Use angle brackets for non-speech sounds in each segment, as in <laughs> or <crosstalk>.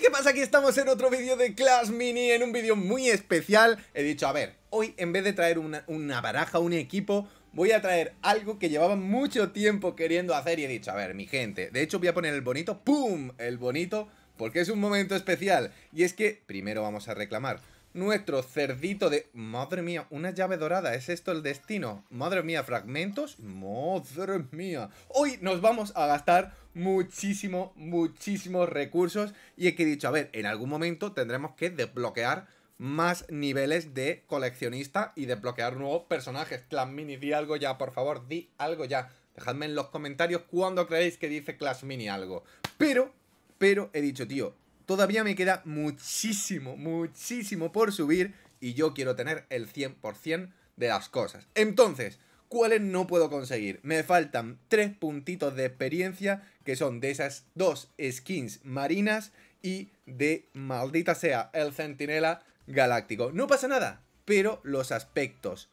¿qué pasa? Aquí estamos en otro vídeo de Clash Mini, en un vídeo muy especial. He dicho, a ver, hoy en vez de traer una, una, baraja, un equipo, voy a traer algo que llevaba mucho tiempo queriendo hacer y he dicho, a ver, mi gente, de hecho voy a poner el bonito, ¡pum! El bonito, porque es un momento especial. Y es que primero vamos a reclamar nuestro cerdito de... Madre mía, una llave dorada, ¿es esto el destino? Madre mía, fragmentos, madre mía. Hoy nos vamos a gastar muchísimo, muchísimos recursos y es que he dicho, a ver, en algún momento tendremos que desbloquear más niveles de coleccionista y desbloquear nuevos personajes. Clash Mini, di algo ya, por favor, di algo ya. Dejadme en los comentarios cuando creéis que dice Clash Mini algo. Pero, pero he dicho, tío, Todavía me queda muchísimo, muchísimo por subir y yo quiero tener el 100% de las cosas. Entonces, ¿cuáles no puedo conseguir? Me faltan tres puntitos de experiencia que son de esas dos skins marinas y de maldita sea el centinela galáctico. No pasa nada, pero los aspectos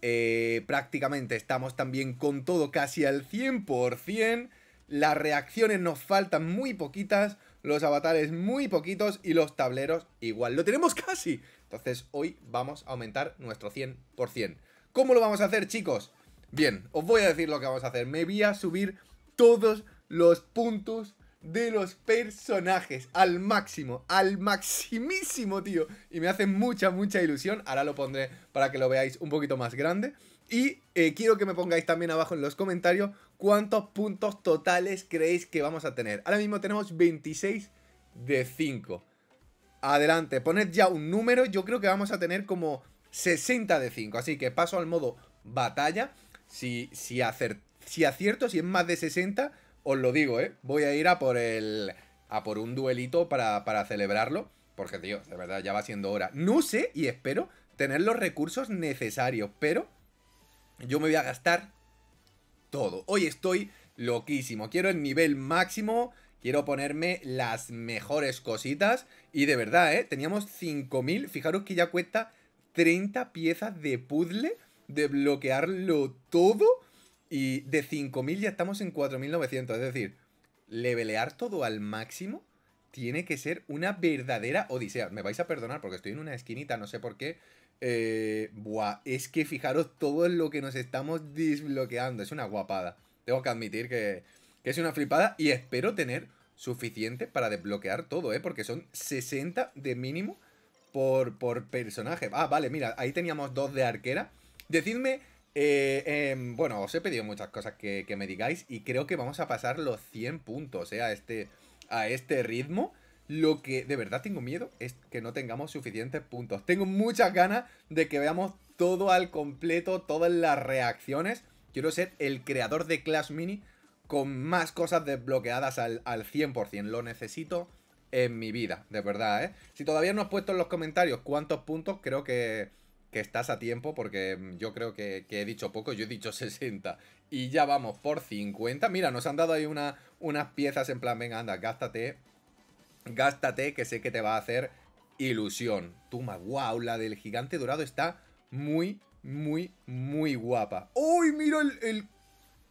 eh, prácticamente estamos también con todo casi al 100%. Las reacciones nos faltan muy poquitas los avatares muy poquitos y los tableros igual. ¡Lo tenemos casi! Entonces hoy vamos a aumentar nuestro 100%. ¿Cómo lo vamos a hacer, chicos? Bien, os voy a decir lo que vamos a hacer. Me voy a subir todos los puntos de los personajes al máximo, al maximísimo, tío. Y me hace mucha, mucha ilusión. Ahora lo pondré para que lo veáis un poquito más grande. Y eh, quiero que me pongáis también abajo en los comentarios cuántos puntos totales creéis que vamos a tener. Ahora mismo tenemos 26 de 5. Adelante, poned ya un número. Yo creo que vamos a tener como 60 de 5. Así que paso al modo batalla. Si, si, si acierto, si es más de 60, os lo digo, ¿eh? Voy a ir a por el... A por un duelito para, para celebrarlo. Porque, tío, de verdad, ya va siendo hora. No sé y espero tener los recursos necesarios, pero yo me voy a gastar todo. Hoy estoy loquísimo. Quiero el nivel máximo. Quiero ponerme las mejores cositas. Y de verdad, ¿eh? Teníamos 5.000. Fijaros que ya cuesta 30 piezas de puzzle. de bloquearlo todo. Y de 5.000 ya estamos en 4.900. Es decir, levelear todo al máximo tiene que ser una verdadera odisea. Me vais a perdonar porque estoy en una esquinita, no sé por qué. Eh, buah, es que fijaros todo lo que nos estamos desbloqueando. Es una guapada. Tengo que admitir que, es una flipada y espero tener suficiente para desbloquear todo, ¿eh? Porque son 60 de mínimo por, por personaje. Ah, vale, mira, ahí teníamos dos de arquera. Decidme, eh, em, bueno, os he pedido muchas cosas que, que, me digáis y creo que vamos a pasar los 100 puntos, ¿eh? A este, a este ritmo. Lo que de verdad tengo miedo es que no tengamos suficientes puntos. Tengo muchas ganas de que veamos todo al completo, todas las reacciones. Quiero ser el creador de Clash Mini con más cosas desbloqueadas al, al 100%. Lo necesito en mi vida, de verdad, ¿eh? Si todavía no has puesto en los comentarios cuántos puntos, creo que, estás a tiempo porque mm, yo creo que, he dicho poco, yo he dicho 60 <laughs> y ya vamos por 50. Mira, nos han dado ahí una, unas piezas en plan, venga, anda, gástate Gástate, que sé que te va a hacer ilusión. Toma, wow, la del gigante dorado está muy, muy, muy guapa. ¡Uy, mira el,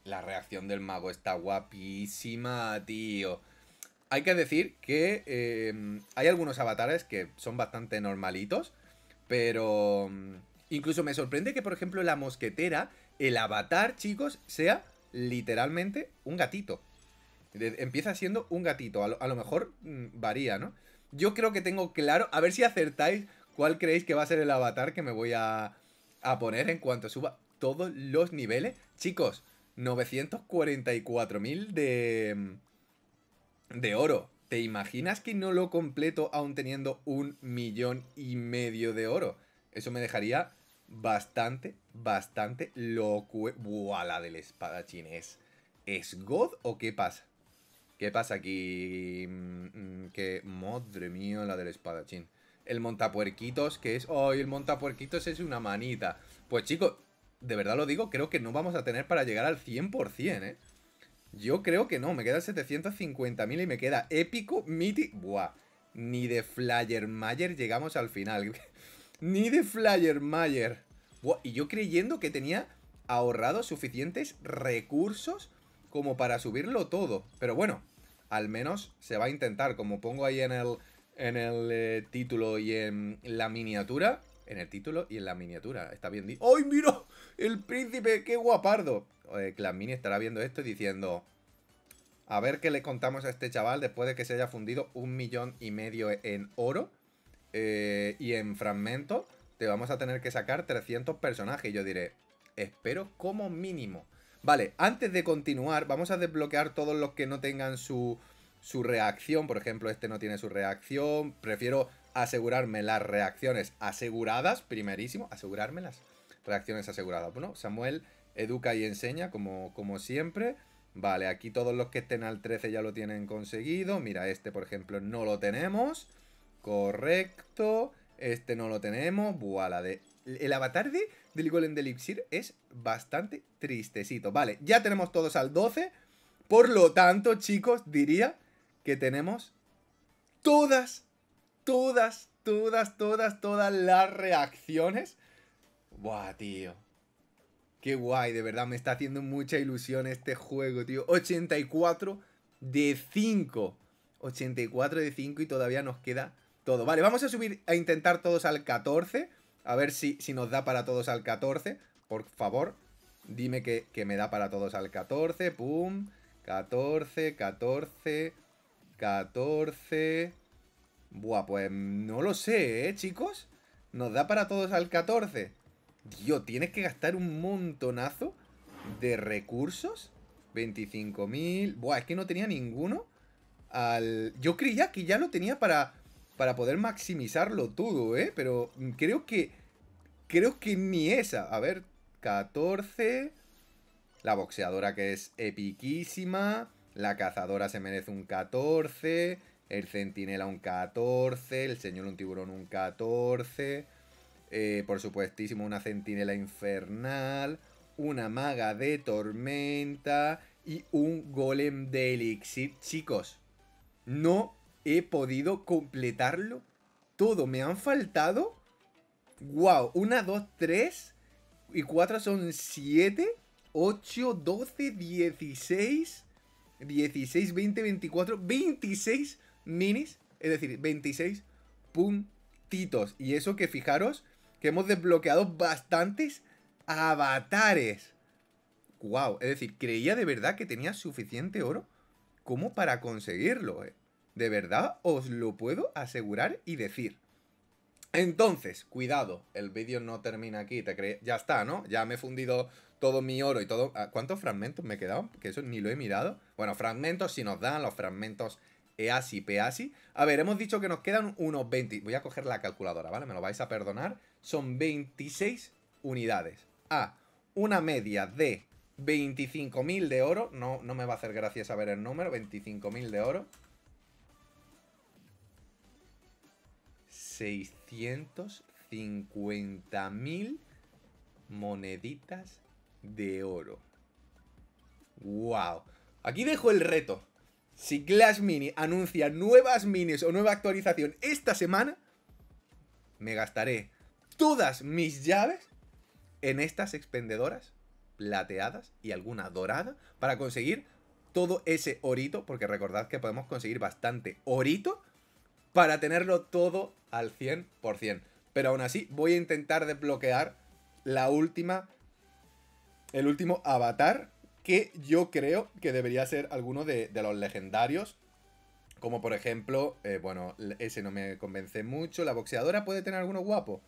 La reacción del mago está guapísima, tío. Hay que decir que em, hay algunos avatares que son bastante normalitos, pero... Mm, incluso me sorprende que, por ejemplo, la mosquetera, el avatar, chicos, sea literalmente un gatito. Empieza siendo un gatito, a lo, mejor mm, varía, ¿no? Yo creo que tengo claro, a ver si acertáis cuál creéis que va a ser el avatar que me voy a, poner en cuanto suba todos los niveles. Chicos, 944.000 de, de oro. ¿Te imaginas que no lo completo aún teniendo un millón y medio de oro? Eso me dejaría bastante, bastante loco. Buah, la del espadachín es... ¿Es God o qué pasa? ¿Qué pasa aquí? Mm, mm, que, madre mía, la del espadachín. El montapuerquitos, que es... ¡Oh, el montapuerquitos es una manita! Pues chicos, de verdad lo digo, creo que no vamos a tener para llegar al 100%, ¿eh? Yo creo que no, me quedan 750.000 y me queda épico, miti... Buah, ni de Flyer llegamos al final. <laughs> ni de Flyer Buah, y yo creyendo que tenía ahorrado suficientes recursos como para subirlo todo. Pero bueno, al menos se va a intentar, como pongo ahí en el, en el eh, título y en la miniatura. En el título y en la miniatura, está bien dicho. ¡Ay, mira! ¡El príncipe! ¡Qué guapardo! Eh, Clasmini estará viendo esto y diciendo... A ver qué le contamos a este chaval después de que se haya fundido un millón y medio en oro eh, y en fragmentos. Te vamos a tener que sacar 300 personajes. Y yo diré, espero como mínimo Vale, antes de continuar, vamos a desbloquear todos los que no tengan su, su reacción. Por ejemplo, este no tiene su reacción. Prefiero asegurarme las reacciones aseguradas, primerísimo, asegurármelas. Reacciones aseguradas. Bueno, Samuel educa y enseña, como, como siempre. Vale, aquí todos los que estén al 13 ya lo tienen conseguido. Mira, este, por ejemplo, no lo tenemos. Correcto. Este no lo tenemos. Buah, de... El avatar de del Golem del Elixir es bastante tristecito. Vale, ya tenemos todos al 12. Por lo tanto, chicos, diría que tenemos todas, todas, todas, todas, todas las reacciones. Buah, tío. Qué guay, de verdad, me está haciendo mucha ilusión este juego, tío. 84 de 5. 84 de 5 y todavía nos queda todo. Vale, vamos a subir a intentar todos al 14. A ver si, si nos da para todos al 14. Por favor, dime que, que me da para todos al 14. Pum. 14, 14, 14. Buah, pues no lo sé, ¿eh, chicos? Nos da para todos al 14. Dios, tienes que gastar un montonazo de recursos. 25.000. Buah, es que no tenía ninguno. Al... Yo creía que ya lo tenía para para poder maximizarlo todo, ¿eh? Pero mm, creo que... Creo que ni esa. A ver, 14. La boxeadora que es epiquísima. La cazadora se merece un 14. El centinela un 14. El señor un tiburón un 14. Eh, por supuestísimo, una centinela infernal. Una maga de tormenta. Y un golem de elixir. Chicos, no he podido completarlo todo. Me han faltado. ¡Wow! Una, dos, tres. Y cuatro son siete. 8, 12, 16, 16, 20, 24, 26 minis, es decir, 26 puntitos. Y eso que fijaros que hemos desbloqueado bastantes avatares. ¡Wow! Es decir, creía de verdad que tenía suficiente oro como para conseguirlo. Eh. De verdad, os lo puedo asegurar y decir. Entonces, cuidado, el vídeo no termina aquí, te ya está, ¿no? Ya me he fundido todo mi oro y todo... Ah, ¿Cuántos fragmentos me quedado? Que eso ni lo he mirado. Bueno, fragmentos si nos dan, los fragmentos EASI, PEASI. A ver, hemos dicho que nos quedan unos 20... Voy a coger la calculadora, ¿vale? Me lo vais a perdonar. Son 26 unidades. A ah, una media de 25.000 de oro. No, no me va a hacer gracia saber el número, 25.000 de oro. 650.000 moneditas de oro. ¡Wow! Aquí dejo el reto. Si Glass Mini anuncia nuevas minis o nueva actualización esta semana, me gastaré todas mis llaves en estas expendedoras plateadas y alguna dorada para conseguir todo ese orito, porque recordad que podemos conseguir bastante orito para tenerlo todo al 100%. Pero aún así voy a intentar desbloquear la última, el último avatar que yo creo que debería ser alguno de, los legendarios. Como por ejemplo, eh, bueno, ese no me convence mucho. La boxeadora puede tener alguno guapo.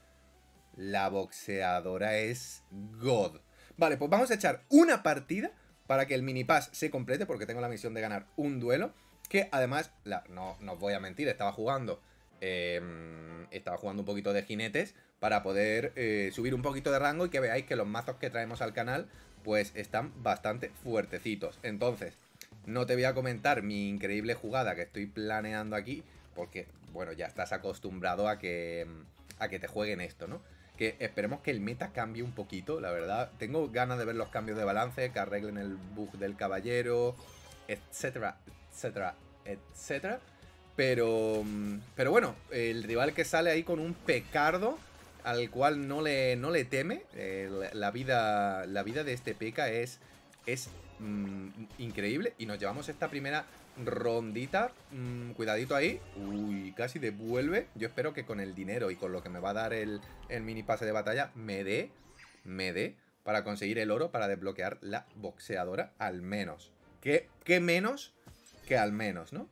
La boxeadora es God. Vale, pues vamos a echar una partida para que el mini pass se complete, porque tengo la misión de ganar un duelo. Que además, la, no, no os voy a mentir, estaba jugando eh, estaba jugando un poquito de jinetes para poder eh, subir un poquito de rango y que veáis que los mazos que traemos al canal pues están bastante fuertecitos. Entonces, no te voy a comentar mi increíble jugada que estoy planeando aquí porque, bueno, ya estás acostumbrado a que, em, a que te jueguen esto, ¿no? Que esperemos que el meta cambie un poquito, la verdad. Tengo ganas de ver los cambios de balance, que arreglen el bug del caballero, etcétera, etcétera, etcétera. Pero, mm, pero bueno, el rival que sale ahí con un pecardo al cual no le, no le teme, eh, la, vida, la vida de este peca es, es mm, increíble. Y nos llevamos esta primera rondita. Mm, cuidadito ahí. Uy, casi devuelve. Yo espero que con el dinero y con lo que me va a dar el, mini pase de batalla me dé, me dé para conseguir el oro para desbloquear la boxeadora al menos. ¿Qué, qué menos que al menos, no?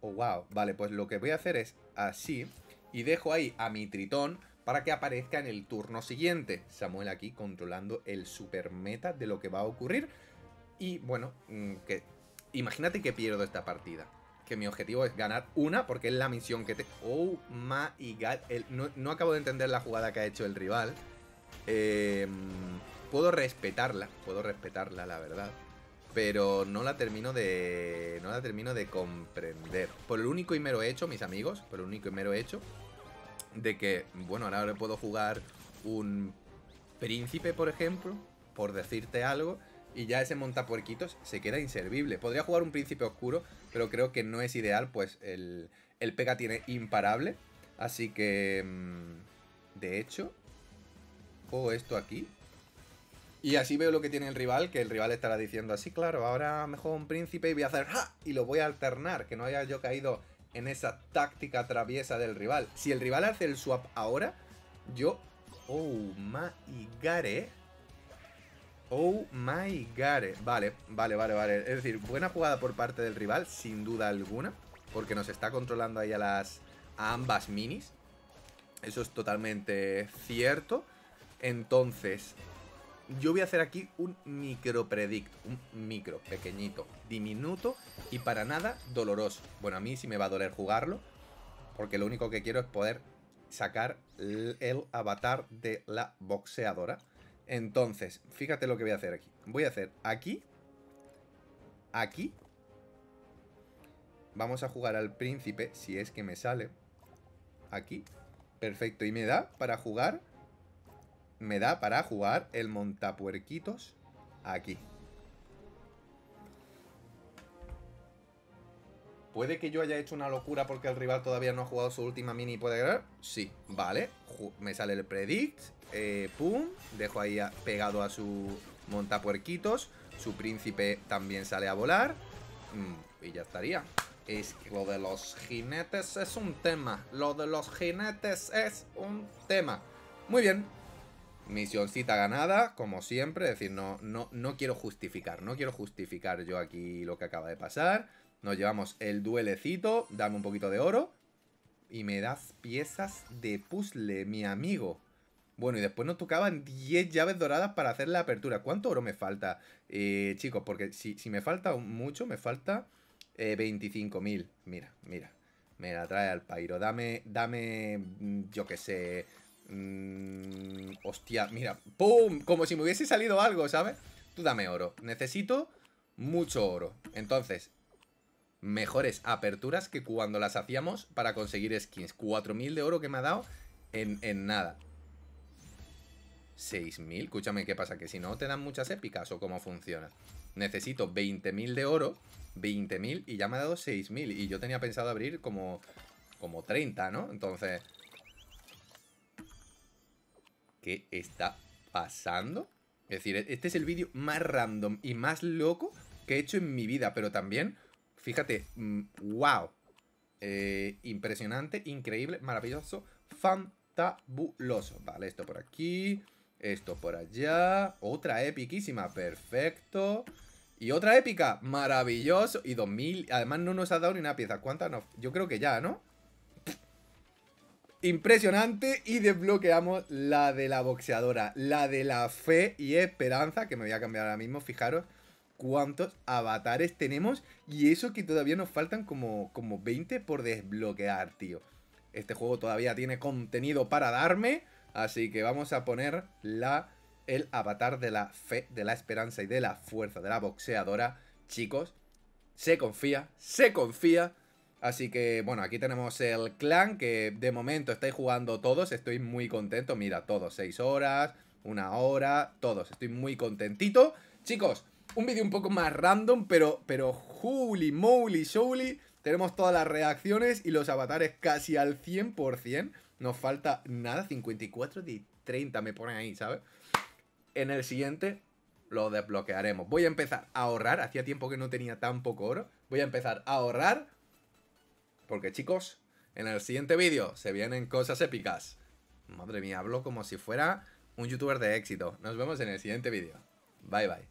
Oh, wow. Vale, pues lo que voy a hacer es así y dejo ahí a mi tritón para que aparezca en el turno siguiente. Samuel aquí controlando el super meta de lo que va a ocurrir. Y bueno, mm, que imagínate que pierdo esta partida. Que mi objetivo es ganar una porque es la misión que te... Oh my god, no, acabo de entender la jugada que ha hecho el rival. Em, puedo respetarla, puedo respetarla la verdad pero no la termino de no la termino de comprender. Por el único y mero hecho, mis amigos, por el único y mero hecho de que, bueno, ahora le puedo jugar un príncipe, por ejemplo, por decirte algo, y ya ese montapuerquitos se queda inservible. Podría jugar un príncipe oscuro, pero creo que no es ideal, pues el, el pega tiene imparable, así que, mm, de hecho, juego esto aquí y así veo lo que tiene el rival, que el rival estará diciendo así, claro, ahora mejor un príncipe y voy a hacer ¡ja! Y lo voy a alternar, que no haya yo caído en esa táctica traviesa del rival. Si el rival hace el swap ahora, yo... ¡Oh, my god, eh! ¡Oh, my god! Eh. Vale, vale, vale, vale. Es decir, buena jugada por parte del rival, sin duda alguna, porque nos está controlando ahí a las... a ambas minis. Eso es totalmente cierto. Entonces, yo voy a hacer aquí un micro predict, un micro, pequeñito, diminuto y para nada doloroso. Bueno, a mí sí me va a doler jugarlo, porque lo único que quiero es poder sacar el avatar de la boxeadora. Entonces, fíjate lo que voy a hacer aquí. Voy a hacer aquí, aquí. Vamos a jugar al príncipe, si es que me sale. Aquí. Perfecto, y me da para jugar me da para jugar el montapuerquitos aquí. ¿Puede que yo haya hecho una locura porque el rival todavía no ha jugado su última mini puede ganar? Sí, vale. Me sale el predict. Eh, pum. Dejo ahí pegado a su montapuerquitos. Su príncipe también sale a volar. Mm, y ya estaría. Es que lo de los jinetes es un tema. Lo de los jinetes es un tema. Muy bien, Misioncita ganada, como siempre, es decir, no, no, no quiero justificar, no quiero justificar yo aquí lo que acaba de pasar. Nos llevamos el duelecito, dame un poquito de oro y me das piezas de puzzle, mi amigo. Bueno, y después nos tocaban 10 llaves doradas para hacer la apertura. ¿Cuánto oro me falta? Eh, chicos, porque si, me falta mucho, me falta 25.000. Eh, mira, mira. Me la trae al pairo. Dame, dame, mm, yo qué sé, Mm, hostia, mira. ¡Pum! Como si me hubiese salido algo, ¿sabes? Tú dame oro. Necesito mucho oro. Entonces, mejores aperturas que cuando las hacíamos para conseguir skins. 4.000 de oro que me ha dado en, en nada. 6.000. Escúchame, ¿qué pasa? ¿Que si no te dan muchas épicas o cómo funciona? Necesito 20.000 de oro, 20.000 y ya me ha dado 6.000. Y yo tenía pensado abrir como, como 30, ¿no? Entonces, está pasando. Es decir, este es el vídeo más random y más loco que he hecho en mi vida, pero también, fíjate, mm, wow. Eh, impresionante, increíble, maravilloso, fantabuloso. Vale, esto por aquí, esto por allá, otra epiquísima, perfecto. Y otra épica, maravilloso. Y 2000, además no nos ha dado ni una pieza. ¿Cuántas? No? Yo creo que ya, ¿no? impresionante y desbloqueamos la de la boxeadora, la de la fe y esperanza, que me voy a cambiar ahora mismo, fijaros cuántos avatares tenemos y eso que todavía nos faltan como, como 20 por desbloquear, tío. Este juego todavía tiene contenido para darme, así que vamos a poner la, el avatar de la fe, de la esperanza y de la fuerza, de la boxeadora. Chicos, se confía, se confía. Así que, bueno, aquí tenemos el clan, que de momento estáis jugando todos, estoy muy contento. Mira, todos, Seis horas, una hora, todos, estoy muy contentito. Chicos, un vídeo un poco más random, pero, pero, holy moly, sholy, tenemos todas las reacciones y los avatares casi al 100%. Nos falta nada, 54 de 30 me ponen ahí, ¿sabes? En el siguiente lo desbloquearemos. Voy a empezar a ahorrar, hacía tiempo que no tenía tan poco oro. Voy a empezar a ahorrar porque chicos, en el siguiente vídeo se vienen cosas épicas. Madre mía, hablo como si fuera un youtuber de éxito. Nos vemos en el siguiente vídeo. Bye bye.